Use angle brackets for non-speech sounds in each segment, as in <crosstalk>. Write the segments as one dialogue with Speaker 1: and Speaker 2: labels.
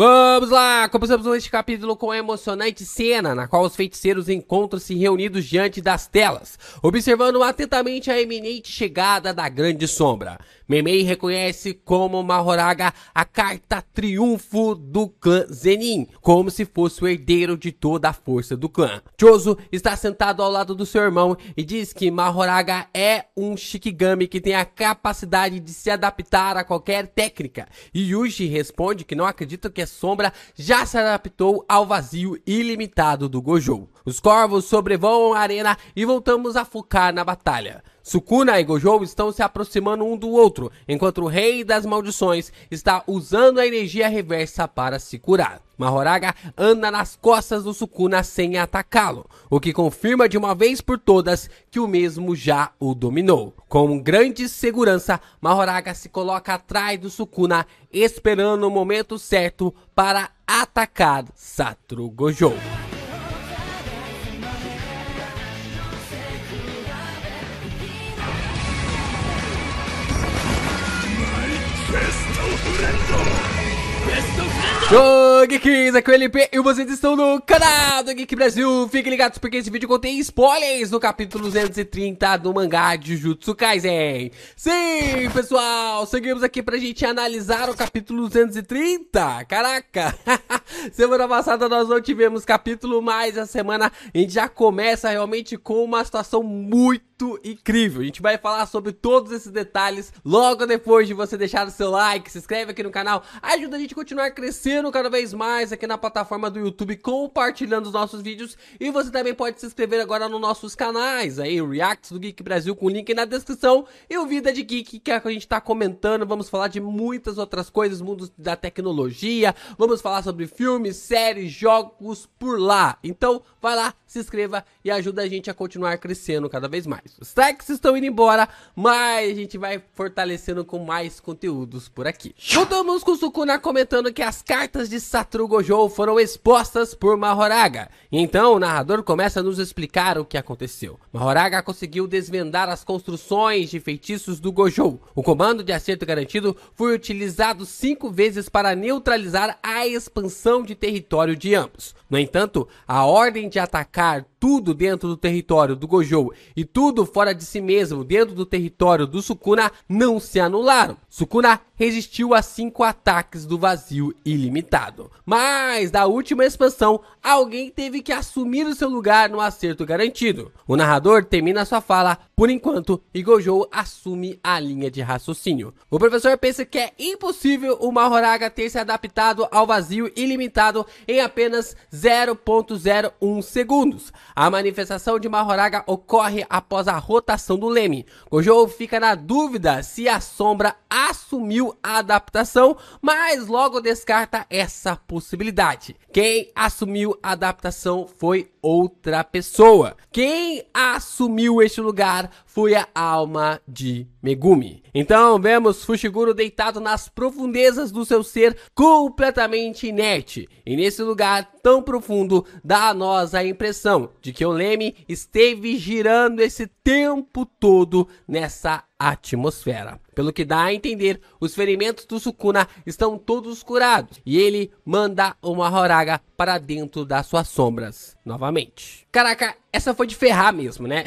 Speaker 1: Vamos lá! Começamos este capítulo com a emocionante cena na qual os feiticeiros encontram-se reunidos diante das telas, observando atentamente a eminente chegada da Grande Sombra. Memei reconhece como Mahoraga a carta triunfo do clã Zenin, como se fosse o herdeiro de toda a força do clã. Chozo está sentado ao lado do seu irmão e diz que Mahoraga é um Shikigami que tem a capacidade de se adaptar a qualquer técnica. E Yuji responde que não acredita que Sombra já se adaptou ao vazio ilimitado do Gojo. Os corvos sobrevoam a arena e voltamos a focar na batalha. Sukuna e Gojo estão se aproximando um do outro, enquanto o Rei das Maldições está usando a energia reversa para se curar. Mahoraga anda nas costas do Sukuna sem atacá-lo, o que confirma de uma vez por todas que o mesmo já o dominou. Com grande segurança, Mahoraga se coloca atrás do Sukuna, esperando o momento certo para atacar Satru Gojo. ¡Gol! Geeks, aqui é o LP e vocês estão no canal do Geek Brasil. Fiquem ligados porque esse vídeo contém spoilers do capítulo 230 do mangá de Kaisen. Sim, pessoal, seguimos aqui pra gente analisar o capítulo 230. Caraca, <laughs> semana passada nós não tivemos capítulo, mas a semana a gente já começa realmente com uma situação muito incrível. A gente vai falar sobre todos esses detalhes logo depois de você deixar o seu like, se inscreve aqui no canal, ajuda a gente a continuar crescendo cada vez vez mais aqui na plataforma do YouTube compartilhando os nossos vídeos e você também pode se inscrever agora nos nossos canais aí, o Reacts do Geek Brasil com o link na descrição e o Vida de Geek que, é que a gente está comentando, vamos falar de muitas outras coisas, mundos da tecnologia, vamos falar sobre filmes, séries, jogos por lá. Então, vai lá, se inscreva e ajuda a gente a continuar crescendo cada vez mais. Os techs estão indo embora, mas a gente vai fortalecendo com mais conteúdos por aqui. Juntamos com o Sukuna comentando que as cartas de Satoru Gojo foram expostas por Mahoraga. E então o narrador começa a nos explicar o que aconteceu. Mahoraga conseguiu desvendar as construções de feitiços do Gojo. O comando de acerto garantido foi utilizado cinco vezes para neutralizar a expansão de território de ambos. No entanto, a ordem de atacar tudo dentro do território do Gojo e tudo fora de si mesmo dentro do território do Sukuna não se anularam. Sukuna resistiu a cinco ataques do vazio ilimitado. Mas na última expansão, alguém teve que assumir o seu lugar no acerto garantido. O narrador termina sua fala, por enquanto, e Gojo assume a linha de raciocínio. O professor pensa que é impossível o Mahoraga ter se adaptado ao vazio ilimitado em apenas 0.01 segundos. A manifestação de Mahoraga ocorre após a rotação do leme. Gojo fica na dúvida se a sombra assumiu a adaptação, mas logo descarta essa possibilidade. Quem assumiu adaptação foi outra pessoa. Quem assumiu este lugar foi a alma de Megumi. Então vemos Fushiguro deitado nas profundezas do seu ser, completamente inerte. E nesse lugar tão profundo, dá a nós a impressão de que o leme esteve girando esse tempo todo nessa atmosfera. Pelo que dá a entender, os ferimentos do Sukuna estão todos curados e ele manda uma Horaga para dentro das suas sombras novamente. Caraca, essa foi de ferrar mesmo, né?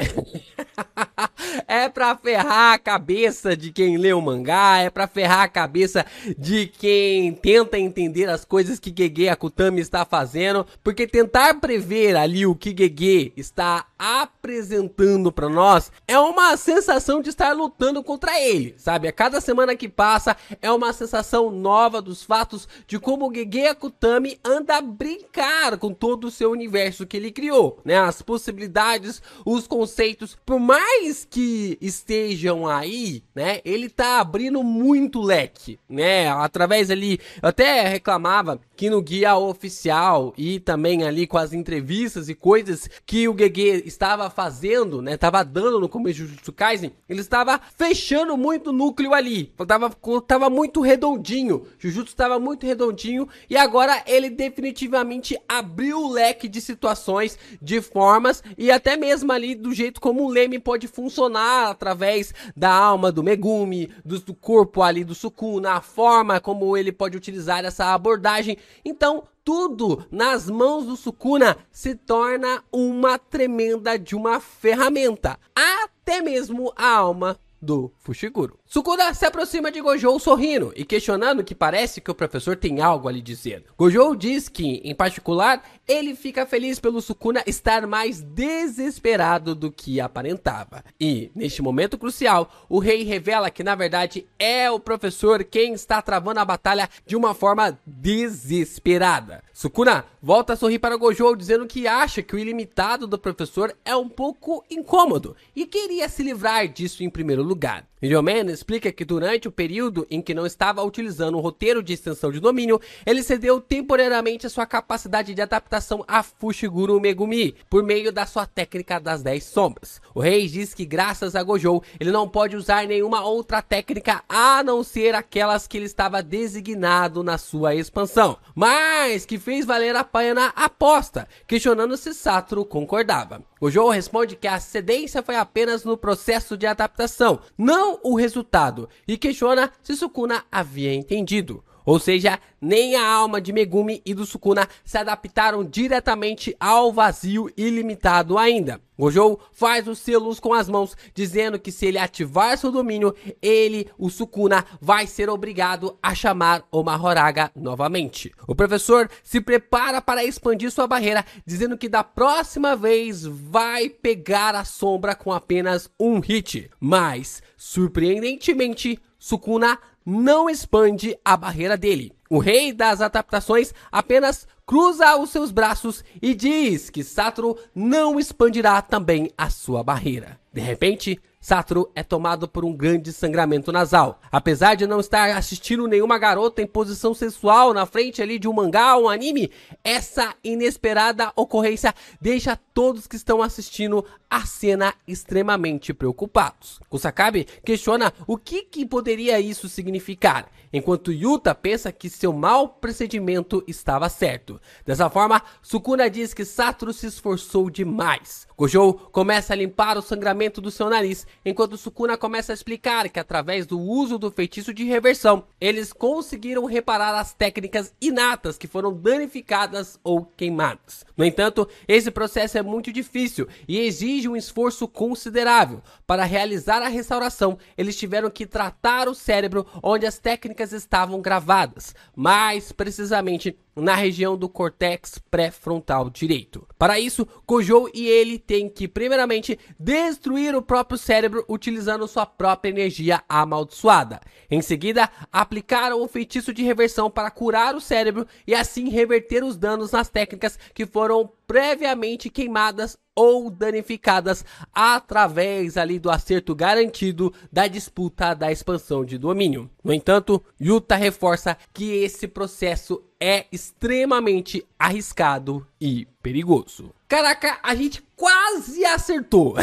Speaker 1: <laughs> é pra ferrar a cabeça de quem lê o mangá, é pra ferrar a cabeça de quem tenta entender as coisas que Gege Akutami está fazendo, porque tentar prever ali o que Gege está apresentando para nós, é uma sensação de estar lutando contra ele, sabe? A cada semana que passa é uma sensação nova dos fatos de como o Gege Akutami anda a brincar com todo o seu universo que ele criou, né? As possibilidades, os conceitos, por mais que estejam aí, né? Ele tá abrindo muito leque, né? Através ali, eu até reclamava que no guia oficial e também ali com as entrevistas e coisas que o Gege estava fazendo, né? Tava dando no começo de Jujutsu Kaisen, ele estava fechando muito o núcleo ali. Então, tava, tava muito redondinho. Jujutsu estava muito redondinho e agora ele definitivamente abriu o leque de situações, de formas e até mesmo ali do jeito como o leme pode funcionar através da alma do Megumi, do, do corpo ali do Sukuna, a forma como ele pode utilizar essa abordagem. Então, tudo nas mãos do Sukuna se torna uma tremenda de uma ferramenta. Até mesmo a alma do Fushiguro. Sukuna se aproxima de Gojo sorrindo e questionando que parece que o professor tem algo a lhe dizer. Gojo diz que, em particular, ele fica feliz pelo Sukuna estar mais desesperado do que aparentava. E, neste momento crucial, o rei revela que na verdade é o professor quem está travando a batalha de uma forma desesperada. Sukuna volta a sorrir para Gojo, dizendo que acha que o ilimitado do professor é um pouco incômodo e queria se livrar disso em primeiro lugar. Middleman explica que durante o período em que não estava utilizando o roteiro de extensão de domínio, ele cedeu temporariamente a sua capacidade de adaptação a Fushiguro Megumi, por meio da sua técnica das 10 sombras. O rei diz que graças a Gojo, ele não pode usar nenhuma outra técnica a não ser aquelas que ele estava designado na sua expansão, mas que fez fez valer a paia na aposta, questionando se Satoru concordava. O João responde que a cedência foi apenas no processo de adaptação, não o resultado, e questiona se Sukuna havia entendido. Ou seja, nem a alma de Megumi e do Sukuna se adaptaram diretamente ao vazio ilimitado ainda. Gojo faz os selos com as mãos, dizendo que se ele ativar seu domínio, ele, o Sukuna, vai ser obrigado a chamar o Mahoraga novamente. O professor se prepara para expandir sua barreira, dizendo que da próxima vez vai pegar a sombra com apenas um hit. Mas, surpreendentemente, Sukuna não expande a barreira dele. O rei das adaptações apenas cruza os seus braços e diz que Satoru não expandirá também a sua barreira. De repente, Satoru é tomado por um grande sangramento nasal. Apesar de não estar assistindo nenhuma garota em posição sexual na frente ali de um mangá ou um anime, essa inesperada ocorrência deixa todos que estão assistindo a cena extremamente preocupados. Kusakabe questiona o que, que poderia isso significar enquanto Yuta pensa que seu mau procedimento estava certo. Dessa forma, Sukuna diz que Satoru se esforçou demais. Gojo começa a limpar o sangramento do seu nariz, enquanto Sukuna começa a explicar que através do uso do feitiço de reversão, eles conseguiram reparar as técnicas inatas que foram danificadas ou queimadas. No entanto, esse processo é muito difícil e exige um esforço considerável. Para realizar a restauração, eles tiveram que tratar o cérebro onde as técnicas músicas estavam gravadas, mais precisamente na região do cortex pré-frontal direito. Para isso, Gojo e ele têm que primeiramente destruir o próprio cérebro utilizando sua própria energia amaldiçoada. Em seguida, aplicaram o feitiço de reversão para curar o cérebro e assim reverter os danos nas técnicas que foram previamente queimadas ou danificadas através ali do acerto garantido da disputa da expansão de domínio. No entanto, Yuta reforça que esse processo é extremamente arriscado e perigoso. Caraca, a gente quase acertou.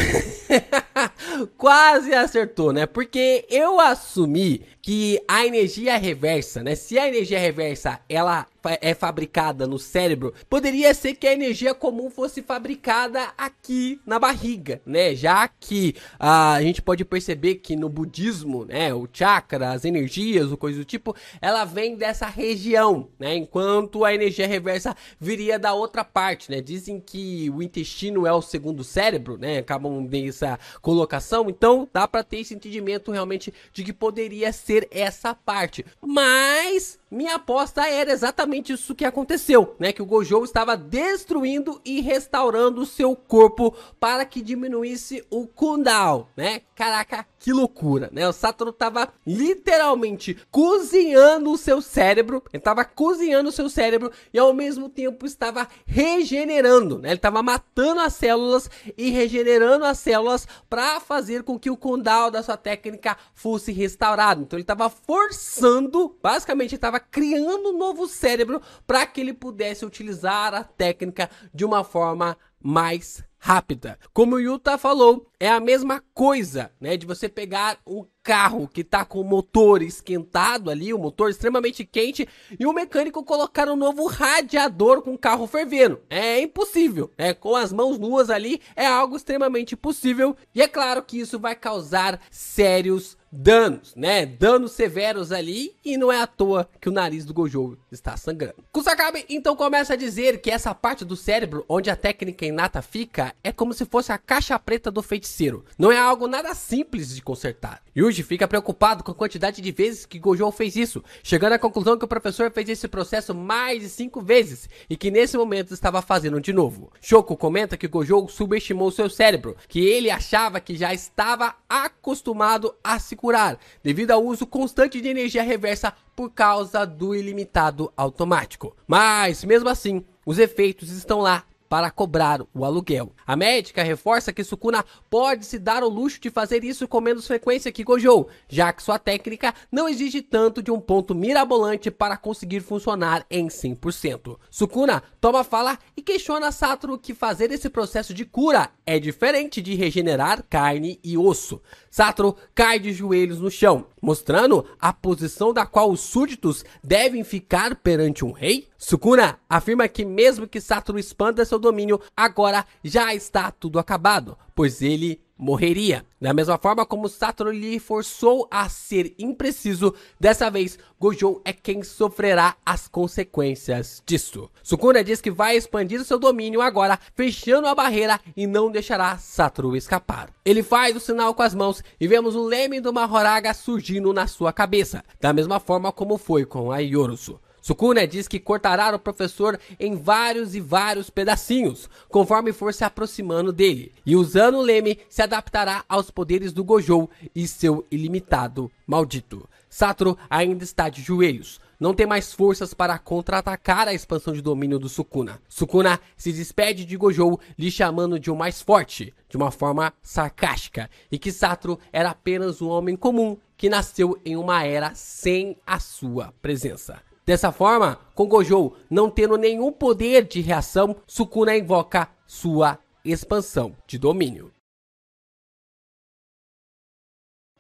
Speaker 1: <laughs> quase acertou, né? Porque eu assumi que a energia reversa, né? Se a energia reversa ela é fabricada no cérebro, poderia ser que a energia comum fosse fabricada aqui na barriga, né? Já que ah, a gente pode perceber que no budismo, né, o chakra, as energias, o coisa do tipo, ela vem dessa região, né? Enquanto a energia reversa viria da outra parte, né? Dizem que o intestino é o segundo cérebro, né? Acabam nessa colocação, então dá para ter esse entendimento realmente de que poderia ser essa parte. Mas minha aposta era exatamente isso que aconteceu, né? Que o Gojo estava destruindo e restaurando o seu corpo para que diminuísse o Kundal, né? Caraca, que loucura, né? O Satoru estava literalmente cozinhando o seu cérebro, ele estava cozinhando o seu cérebro e ao mesmo tempo estava regenerando, né? Ele estava matando as células e regenerando as células para fazer com que o Kundal da sua técnica fosse restaurado. Então ele estava forçando, basicamente estava criando um novo cérebro para que ele pudesse utilizar a técnica de uma forma mais rápida. Como o Yuta falou, é a mesma coisa, né, de você pegar o carro que tá com o motor esquentado ali, o motor extremamente quente, e o mecânico colocar um novo radiador com o carro fervendo. É impossível, né? Com as mãos nuas ali é algo extremamente possível, e é claro que isso vai causar sérios danos, né? Danos severos ali e não é à toa que o nariz do Gojo está sangrando. Kusakabe então começa a dizer que essa parte do cérebro onde a técnica personagem nata fica é como se fosse a caixa preta do feiticeiro. Não é algo nada simples de consertar. Yuji fica preocupado com a quantidade de vezes que Gojo fez isso, chegando à conclusão que o professor fez esse processo mais de 5 vezes e que nesse momento estava fazendo de novo. Shoko comenta que Gojo subestimou seu cérebro, que ele achava que já estava acostumado a se curar, devido ao uso constante de energia reversa por causa do ilimitado automático. Mas mesmo assim, os efeitos estão lá para cobrar o aluguel. A médica reforça que Sukuna pode se dar o luxo de fazer isso com menos frequência que Gojo, já que sua técnica não exige tanto de um ponto mirabolante para conseguir funcionar em 100%. Sukuna toma fala e questiona Satoru que fazer esse processo de cura é diferente de regenerar carne e osso. Sátoro cai de joelhos no chão, mostrando a posição da qual os súditos devem ficar perante um rei? Sukuna afirma que mesmo que Sátoro expanda seu domínio, agora já está tudo acabado, pois ele morreria. Da mesma forma como Satoru lhe forçou a ser impreciso, dessa vez Gojo é quem sofrerá as consequências disso. Sukuna diz que vai expandir seu domínio agora, fechando a barreira e não deixará Satoru escapar. Ele faz o sinal com as mãos e vemos o leme do Mahoraga surgindo na sua cabeça, da mesma forma como foi com a Yorusu. Sukuna diz que cortará o professor em vários e vários pedacinhos, conforme for se aproximando dele. E usando o leme, se adaptará aos poderes do Gojo e seu ilimitado maldito. Satoru ainda está de joelhos. Não tem mais forças para contra-atacar a expansão de domínio do Sukuna. Sukuna se despede de Gojo, lhe chamando de o um mais forte, de uma forma sarcástica, e que Satoru era apenas um homem comum que nasceu em uma era sem a sua presença. Dessa forma, com Gojo não tendo nenhum poder de reação, Sukuna invoca sua expansão de domínio.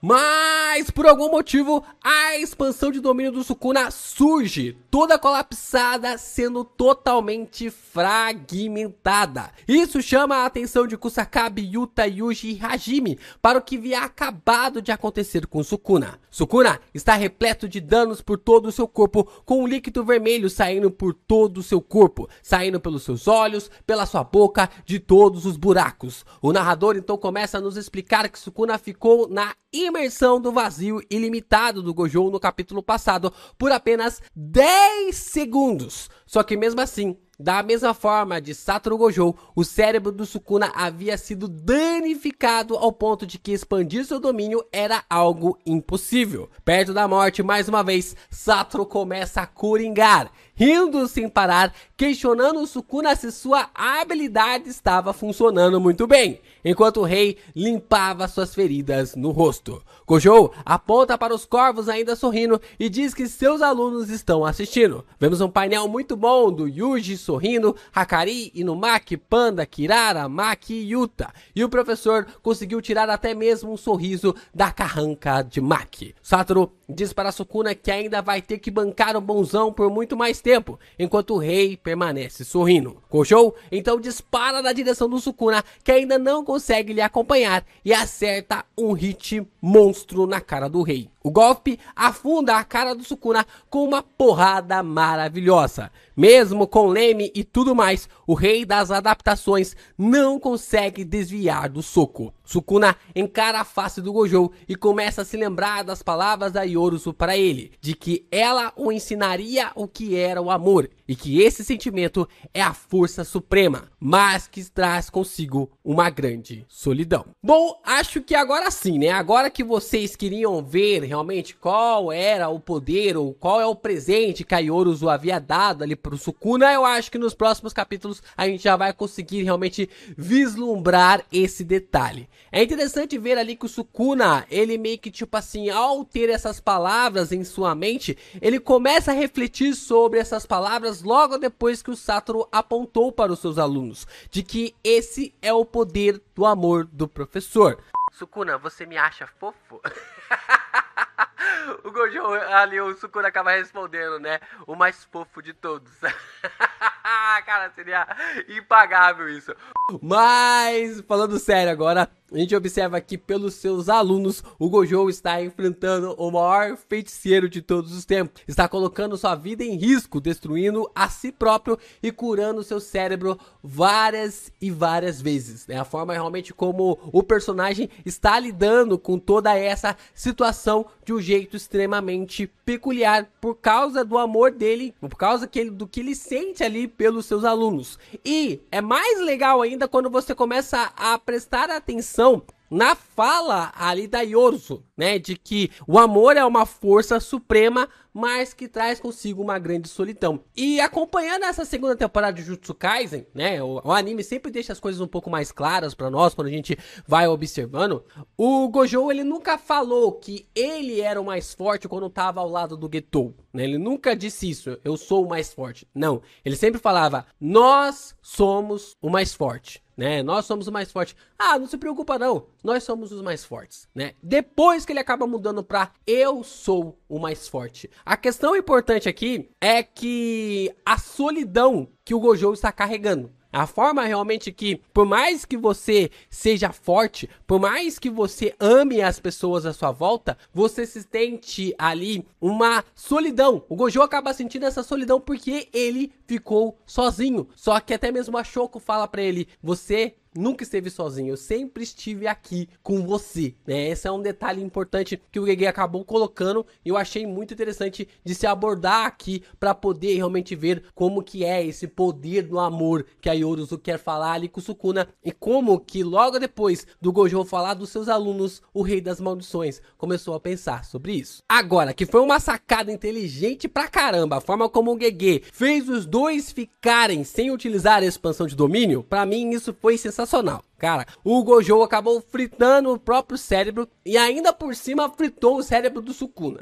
Speaker 1: Mas mas, por algum motivo, a expansão de domínio do Sukuna surge, toda colapsada, sendo totalmente fragmentada. Isso chama a atenção de Kusakabe, Yuta, Yuji e Hajime para o que havia acabado de acontecer com Sukuna. Sukuna está repleto de danos por todo o seu corpo, com um líquido vermelho saindo por todo o seu corpo, saindo pelos seus olhos, pela sua boca, de todos os buracos. O narrador então começa a nos explicar que Sukuna ficou na imersão do vazio vazio ilimitado do Gojo no capítulo passado por apenas 10 segundos. Só que mesmo assim, da mesma forma de Satoru Gojo, o cérebro do Sukuna havia sido danificado ao ponto de que expandir seu domínio era algo impossível. Perto da morte, mais uma vez, Satoru começa a coringar rindo sem parar, questionando o Sukuna se sua habilidade estava funcionando muito bem, enquanto o rei limpava suas feridas no rosto. Gojo aponta para os corvos ainda sorrindo e diz que seus alunos estão assistindo. Vemos um painel muito bom do Yuji sorrindo, Hakari, Inumaki, Panda, Kirara, Maki e Yuta. E o professor conseguiu tirar até mesmo um sorriso da carranca de Maki. Satoru diz para Sukuna que ainda vai ter que bancar o bonzão por muito mais tempo tempo, enquanto o rei permanece sorrindo. Kojou então dispara na direção do Sukuna, que ainda não consegue lhe acompanhar, e acerta um hit monstro na cara do rei. O golpe afunda a cara do Sukuna com uma porrada maravilhosa. Mesmo com leme e tudo mais, o rei das adaptações não consegue desviar do soco. Sukuna encara a face do Gojo e começa a se lembrar das palavras da Yorusu para ele, de que ela o ensinaria o que era o amor e que esse sentimento é a força suprema, mas que traz consigo uma grande solidão. Bom, acho que agora sim, né? Agora que vocês queriam ver realmente qual era o poder ou qual é o presente que a Yoruzu havia dado ali pro Sukuna, eu acho que nos próximos capítulos a gente já vai conseguir realmente vislumbrar esse detalhe. É interessante ver ali que o Sukuna, ele meio que tipo assim, ao ter essas palavras em sua mente, ele começa a refletir sobre essas palavras logo depois que o Satoru apontou para os seus alunos de que esse é o poder do amor do professor. Sukuna, você me acha fofo? <laughs> o Gojo ali, o Sukuna acaba respondendo, né? O mais fofo de todos. <laughs> Cara, seria impagável isso. Mas, falando sério agora, a gente observa que, pelos seus alunos, o Gojo está enfrentando o maior feiticeiro de todos os tempos. Está colocando sua vida em risco, destruindo a si próprio e curando seu cérebro várias e várias vezes. É a forma realmente como o personagem está lidando com toda essa situação de um jeito extremamente peculiar por causa do amor dele, por causa que ele, do que ele sente ali pelos seus alunos. E é mais legal ainda quando você começa a prestar atenção atenção na fala ali da Yorzo, né, de que o amor é uma força suprema, mas que traz consigo uma grande solidão. E acompanhando essa segunda temporada de Jutsu Kaisen, né, o, o anime sempre deixa as coisas um pouco mais claras para nós quando a gente vai observando. O Gojo, ele nunca falou que ele era o mais forte quando estava ao lado do Getou, né? Ele nunca disse isso, eu sou o mais forte. Não, ele sempre falava: "Nós somos o mais forte" né? Nós somos os mais fortes. Ah, não se preocupa não, nós somos os mais fortes, né? Depois que ele acaba mudando para eu sou o mais forte. A questão importante aqui é que a solidão que o Gojo está carregando a forma realmente que, por mais que você seja forte, por mais que você ame as pessoas à sua volta, você se sente ali uma solidão. O Gojo acaba sentindo essa solidão porque ele ficou sozinho. Só que até mesmo a Shoko fala para ele: "Você nunca esteve sozinho, eu sempre estive aqui com você, né? Esse é um detalhe importante que o Gege acabou colocando e eu achei muito interessante de se abordar aqui para poder realmente ver como que é esse poder do amor que a Yoruzu quer falar ali com Sukuna e como que logo depois do Gojo falar dos seus alunos, o Rei das Maldições começou a pensar sobre isso. Agora, que foi uma sacada inteligente pra caramba, a forma como o Gege fez os dois ficarem sem utilizar a expansão de domínio, para mim isso foi sensacional sensacional. Cara, o Gojo acabou fritando o próprio cérebro e ainda por cima fritou o cérebro do Sukuna.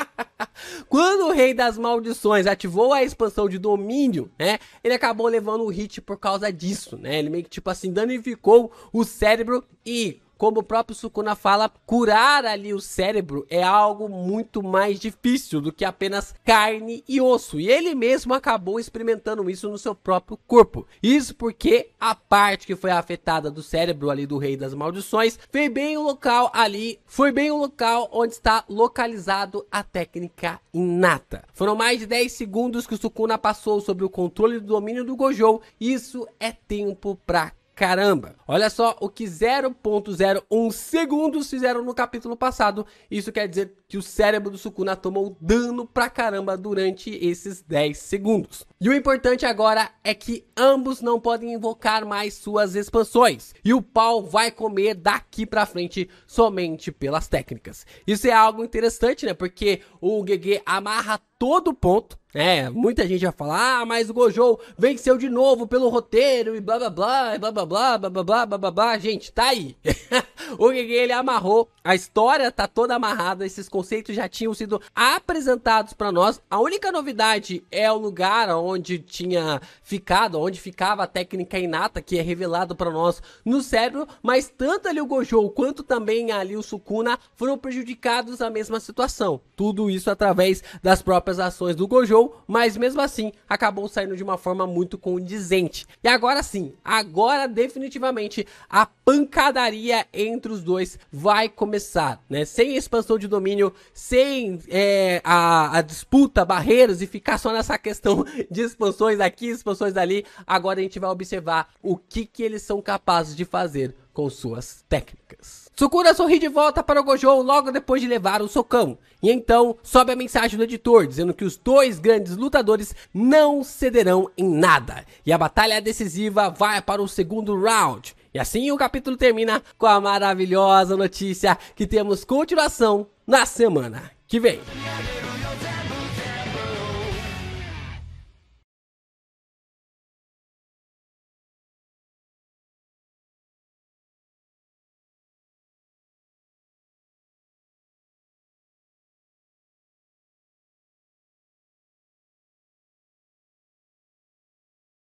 Speaker 1: <laughs> Quando o Rei das Maldições ativou a expansão de domínio, né? Ele acabou levando o hit por causa disso, né? Ele meio que tipo assim danificou o cérebro e como o próprio Sukuna fala, curar ali o cérebro é algo muito mais difícil do que apenas carne e osso. E ele mesmo acabou experimentando isso no seu próprio corpo. Isso porque a parte que foi afetada do cérebro ali do Rei das Maldições foi bem o local ali, foi bem o local onde está localizado a técnica inata. Foram mais de 10 segundos que o Sukuna passou sobre o controle do domínio do Gojo. Isso é tempo pra Caramba! Olha só o que 0.01 segundos fizeram no capítulo passado. Isso quer dizer que o cérebro do Sukuna tomou dano pra caramba durante esses 10 segundos. E o importante agora é que ambos não podem invocar mais suas expansões. E o pau vai comer daqui pra frente somente pelas técnicas. Isso é algo interessante, né? Porque o GG amarra todo ponto é, muita gente vai falar, ah, mas o Gojo venceu de novo pelo roteiro e blá blá blá, e blá blá blá, blá blá blá, blá blá blá. Gente, tá aí. <laughs> o Gege, ele amarrou, a história tá toda amarrada, esses conceitos já tinham sido apresentados para nós. A única novidade é o lugar onde tinha ficado, onde ficava a técnica inata, que é revelado para nós no cérebro, mas tanto ali o Gojo quanto também ali o Sukuna foram prejudicados na mesma situação. Tudo isso através das próprias ações do Gojo mas mesmo assim acabou saindo de uma forma muito condizente. E agora sim, agora definitivamente a pancadaria entre os dois vai começar, né? Sem expansão de domínio, sem é, a, a disputa, barreiras e ficar só nessa questão <laughs> de expansões aqui, expansões ali. Agora a gente vai observar o que, que eles são capazes de fazer com suas técnicas. Sukuna sorri de volta para o Gojo logo depois de levar o socão. E então sobe a mensagem do editor dizendo que os dois grandes lutadores não cederão em nada. E a batalha decisiva vai para o segundo round. E assim o capítulo termina com a maravilhosa notícia que temos continuação na semana que vem.